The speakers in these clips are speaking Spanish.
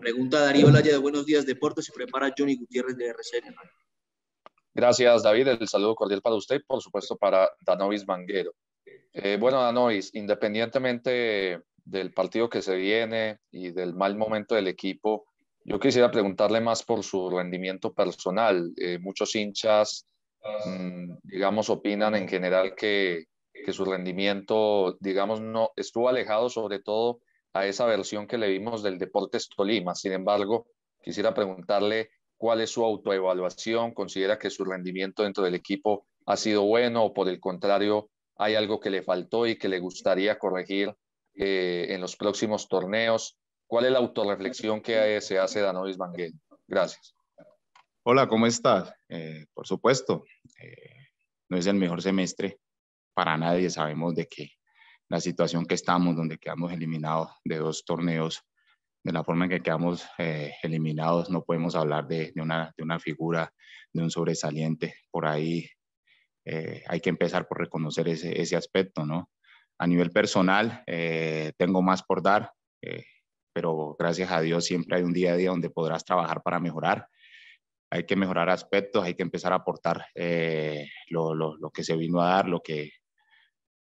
Pregunta Darío Laya de Buenos Días Deportes y prepara Johnny Gutiérrez de RCN. Gracias, David. El saludo cordial para usted y, por supuesto, para Danovis Manguero. Eh, bueno, Danovis, independientemente del partido que se viene y del mal momento del equipo, yo quisiera preguntarle más por su rendimiento personal. Eh, muchos hinchas, mm, digamos, opinan en general que, que su rendimiento, digamos, no estuvo alejado sobre todo a esa versión que le vimos del Deportes Tolima. Sin embargo, quisiera preguntarle cuál es su autoevaluación, considera que su rendimiento dentro del equipo ha sido bueno o por el contrario, hay algo que le faltó y que le gustaría corregir eh, en los próximos torneos. ¿Cuál es la autorreflexión que se hace Danovis Vangel, Gracias. Hola, ¿cómo estás? Eh, por supuesto, eh, no es el mejor semestre para nadie, sabemos de qué la situación que estamos, donde quedamos eliminados de dos torneos, de la forma en que quedamos eh, eliminados, no podemos hablar de, una, de, una, figura, de un sobresaliente. Por ahí eh, hay que empezar por reconocer ese, aspecto, ¿no? A nivel personal, eh, tengo más por dar, pero gracias a Dios siempre hay un día a día donde podrás trabajar para mejorar. Hay que mejorar aspectos, hay que empezar a aportar lo que se vino a dar, lo que,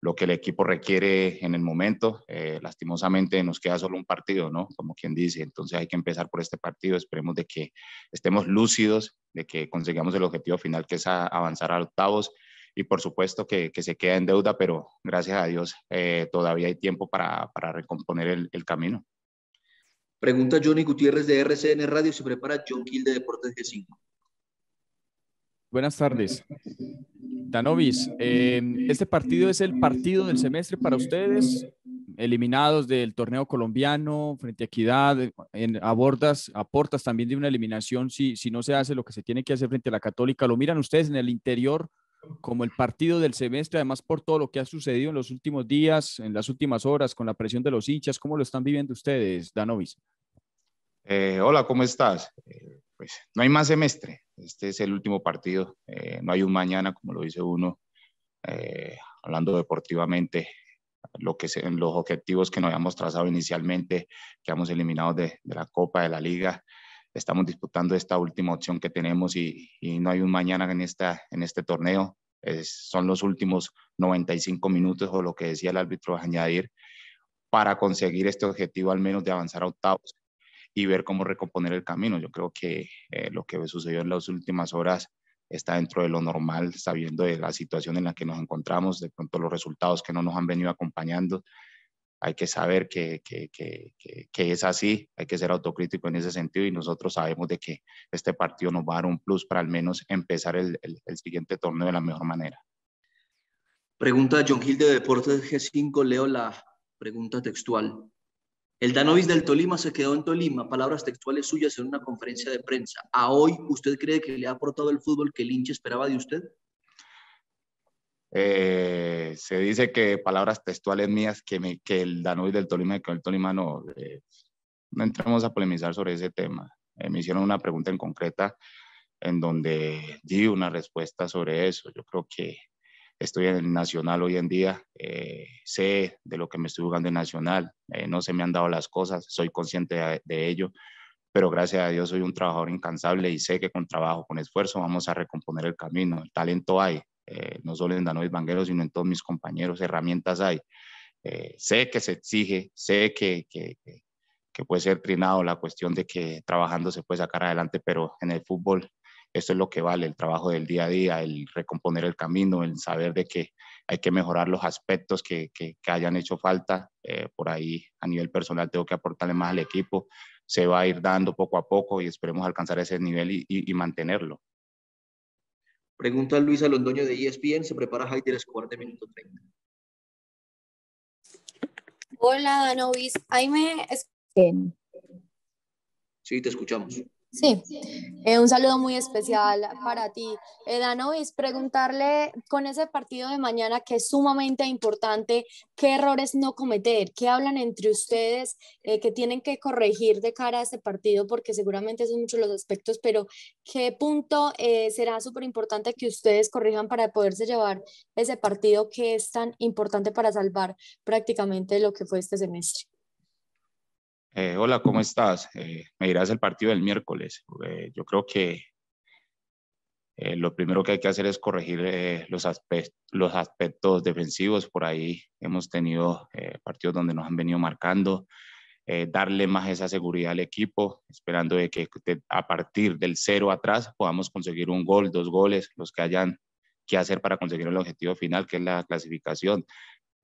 lo que el equipo requiere en el momento. Eh, lastimosamente nos queda solo un partido, ¿no? Como quien dice, entonces hay que empezar por este partido. Esperemos de que estemos lúcidos, de que consigamos el objetivo final, que es avanzar a octavos. Y por supuesto que, se queda en deuda, pero gracias a Dios eh, todavía hay tiempo para, recomponer el, camino. Pregunta Johnny Gutiérrez de RCN Radio, ¿se prepara John Kill de Deportes G5? Buenas tardes. Danovis, eh, este partido es el partido del semestre para ustedes, eliminados del torneo colombiano frente a Equidad, abordas, aportas también de una eliminación si, si no se hace lo que se tiene que hacer frente a la Católica. ¿Lo miran ustedes en el interior como el partido del semestre, además por todo lo que ha sucedido en los últimos días, en las últimas horas, con la presión de los hinchas? ¿Cómo lo están viviendo ustedes, Danovis? Eh, hola, ¿cómo estás? Pues, no hay más semestre, este es el último partido, eh, no hay un mañana, como lo dice uno, eh, hablando deportivamente, lo que los objetivos que nos habíamos trazado inicialmente, que hemos eliminado de, la Copa, de la Liga, estamos disputando esta última opción que tenemos y, no hay un mañana en, esta, en este torneo, son los últimos 95 minutos o lo que decía el árbitro, añadir para conseguir este objetivo al menos de avanzar a octavos y ver cómo recomponer el camino. Yo creo que eh, lo que sucedió en las últimas horas está dentro de lo normal, sabiendo de la situación en la que nos encontramos, de pronto los resultados que no nos han venido acompañando. Hay que saber que, que, es así, hay que ser autocrítico en ese sentido y nosotros sabemos de que este partido nos va a dar un plus para al menos empezar el, el siguiente torneo de la mejor manera. Pregunta de John Gil de Deportes G5, leo la pregunta textual. El Danovis del Tolima se quedó en Tolima, palabras textuales suyas en una conferencia de prensa. ¿A hoy usted cree que le ha aportado el fútbol que el hinche esperaba de usted? Eh, se dice que palabras textuales mías que, que el Danovis del Tolima que el Tolima no. Eh, no entremos a polemizar sobre ese tema. Eh, me hicieron una pregunta en concreta en donde di una respuesta sobre eso. Yo creo que estoy en el Nacional hoy en día, eh, sé de lo que me estoy jugando en Nacional, eh, no se me han dado las cosas, soy consciente de, ello, pero gracias a Dios soy un trabajador incansable y sé que con trabajo, con esfuerzo vamos a recomponer el camino, el talento hay, eh, no solo en Danois Banguero, sino en todos mis compañeros, herramientas hay. sé que se exige, sé que, que puede ser trinado la cuestión de que trabajando se puede sacar adelante, pero en el fútbol eso es lo que vale, el trabajo del día a día, el recomponer el camino, el saber de que hay que mejorar los aspectos que, que, hayan hecho falta. Eh, por ahí a nivel personal tengo que aportarle más al equipo. Se va a ir dando poco a poco y esperemos alcanzar ese nivel y, mantenerlo. Pregunta Luisa Londoño de ESPN, ¿se prepara Haider Escobar de minuto 30? Hola, Danovis. Ahí me Sí, te escuchamos. Sí, eh, un saludo muy especial para ti. Eh, Danovis, preguntarle con ese partido de mañana que es sumamente importante, ¿qué errores no cometer? ¿Qué hablan entre ustedes eh, que tienen que corregir de cara a este partido? Porque seguramente son muchos los aspectos, pero ¿qué punto será súper importante que ustedes corrijan para poderse llevar ese partido que es tan importante para salvar prácticamente lo que fue este semestre? Eh, hola, ¿cómo estás? Eh, me dirás el partido del miércoles. Eh, yo creo que lo primero que hay que hacer es corregir los, los aspectos defensivos. Por ahí hemos tenido partidos donde nos han venido marcando. darle más esa seguridad al equipo, esperando de que a partir del cero atrás podamos conseguir un gol, dos goles, los que hayan que hacer para conseguir el objetivo final, que es la clasificación.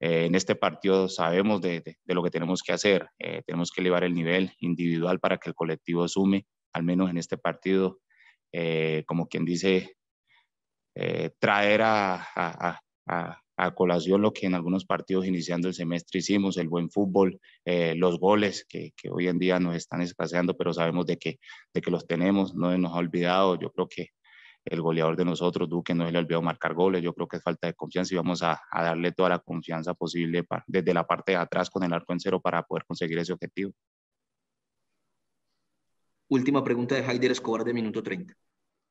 Eh, en este partido sabemos de, lo que tenemos que hacer. Eh, tenemos que elevar el nivel individual para que el colectivo sume, al menos en este partido, eh, como quien dice, traer a, colación lo que en algunos partidos iniciando el semestre hicimos, el buen fútbol, los goles que, que, hoy en día nos están escaseando, pero sabemos de que, de que los tenemos, no nos ha olvidado. Yo creo que el goleador de nosotros, Duque, no se le olvidó marcar goles. Yo creo que es falta de confianza y vamos a, darle toda la confianza posible desde la parte de atrás con el arco en cero para poder conseguir ese objetivo. Última pregunta de Heider Escobar de minuto 30.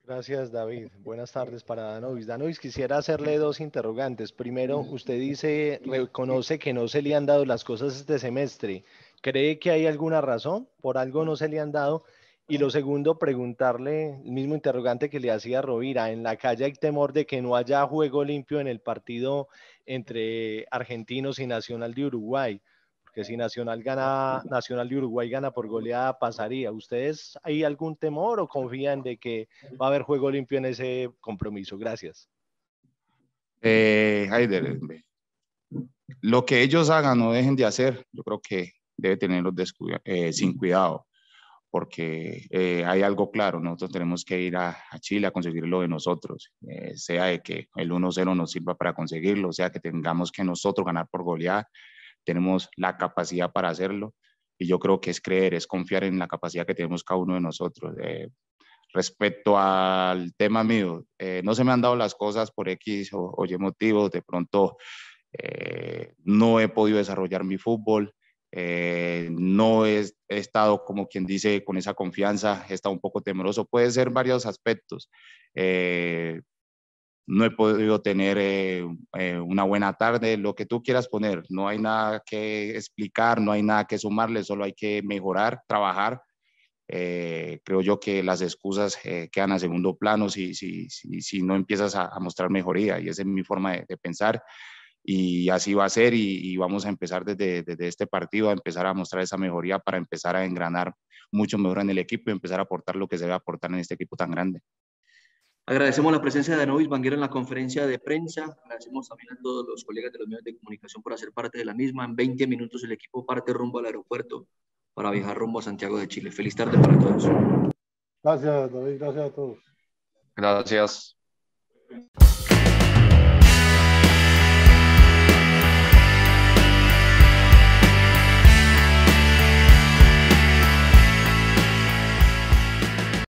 Gracias, David. Buenas tardes para Danovis. Danovis, quisiera hacerle dos interrogantes. Primero, usted dice, reconoce que no se le han dado las cosas este semestre. ¿Cree que hay alguna razón? ¿Por algo no se le han dado? Y lo segundo, preguntarle el mismo interrogante que le hacía Rovira. En la calle hay temor de que no haya juego limpio en el partido entre argentinos y Nacional de Uruguay. Porque si Nacional gana, Nacional de Uruguay gana por goleada, pasaría. ¿Ustedes hay algún temor o confían de que va a haber juego limpio en ese compromiso? Gracias. Eh, lo que ellos hagan no dejen de hacer, yo creo que debe tenerlos eh, sin cuidado porque eh, hay algo claro, nosotros tenemos que ir a, Chile a conseguir lo de nosotros, eh, sea de que el 1-0 nos sirva para conseguirlo, sea que tengamos que nosotros ganar por goleada, tenemos la capacidad para hacerlo y yo creo que es creer, es confiar en la capacidad que tenemos cada uno de nosotros. Eh, respecto al tema mío, no se me han dado las cosas por X o, o Y motivos, de pronto no he podido desarrollar mi fútbol, eh, no he estado, como quien dice, con esa confianza, he estado un poco temeroso. Puede ser varios aspectos. Eh, no he podido tener eh, una buena tarde, lo que tú quieras poner. No hay nada que explicar, no hay nada que sumarle, solo hay que mejorar, trabajar. creo yo que las excusas quedan a segundo plano si, si, si, no empiezas a, mostrar mejoría y esa es mi forma de pensar y así va a ser y, vamos a empezar desde, desde, este partido a empezar a mostrar esa mejoría para empezar a engranar mucho mejor en el equipo y empezar a aportar lo que se debe aportar en este equipo tan grande. Agradecemos la presencia de Novis Banguera en la conferencia de prensa. Agradecemos también a todos los colegas de los medios de comunicación por hacer parte de la misma. En 20 minutos el equipo parte rumbo al aeropuerto para viajar rumbo a Santiago de Chile. Feliz tarde para todos. Gracias, David. Gracias a todos. Gracias.